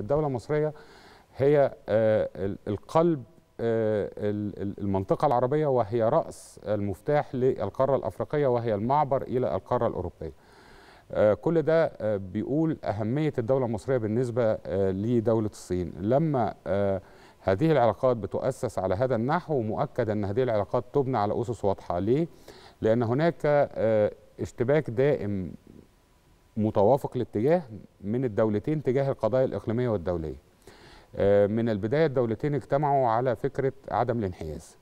الدولة المصرية هي آه، القلب آه، المنطقة العربية وهي رأس المفتاح للقارة الأفريقية وهي المعبر إلى القارة الأوروبية آه، كل ده بيقول أهمية الدولة المصرية بالنسبة لدولة الصين لما هذه العلاقات بتؤسس على هذا النحو ومؤكد أن هذه العلاقات تبنى على أسس واضحة ليه؟ لأن هناك اشتباك دائم متوافق الاتجاه من الدولتين تجاه القضايا الإقليمية والدولية آه، من البداية الدولتين اجتمعوا على فكرة عدم الانحياز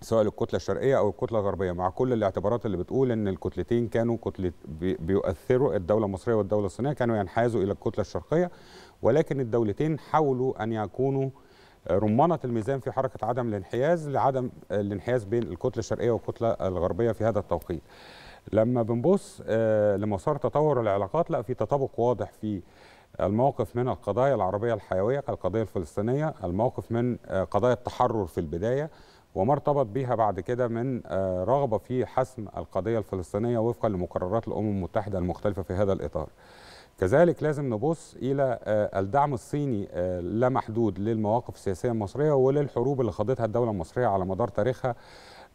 سواء الكتلة الشرقية أو الكتلة الغربية مع كل الاعتبارات اللي بتقول أن الكتلتين كانوا كتلة بيؤثروا الدولة المصرية والدولة الصينية كانوا ينحازوا إلى الكتلة الشرقية ولكن الدولتين حاولوا أن يكونوا آه، رمانة الميزان في حركة عدم الانحياز لعدم آه، الانحياز بين الكتلة الشرقية والكتلة الغربية في هذا التوقيت لما بنبص آه، لمسار تطور العلاقات لا في تطابق واضح في الموقف من القضايا العربية الحيوية كالقضية الفلسطينية الموقف من آه، قضايا التحرر في البداية وما ارتبط بها بعد كده من آه، رغبة في حسم القضية الفلسطينية وفقا لمقررات الأمم المتحدة المختلفة في هذا الإطار كذلك لازم نبص إلى الدعم الصيني لا محدود للمواقف السياسية المصرية وللحروب اللي خاضتها الدولة المصرية على مدار تاريخها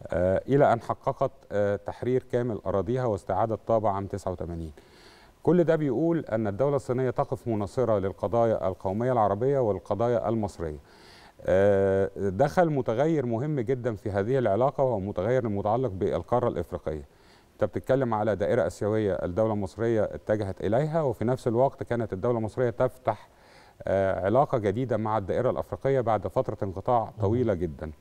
آه، إلى أن حققت آه، تحرير كامل أراضيها واستعادت طابع عام 89 كل ده بيقول أن الدولة الصينية تقف مناصرة للقضايا القومية العربية والقضايا المصرية آه، دخل متغير مهم جدا في هذه العلاقة وهو متغير المتعلق بالقارة الإفريقية انت بتتكلم على دائرة أسيوية الدولة المصرية اتجهت إليها وفي نفس الوقت كانت الدولة المصرية تفتح علاقة جديدة مع الدائرة الأفريقية بعد فترة انقطاع طويلة جدا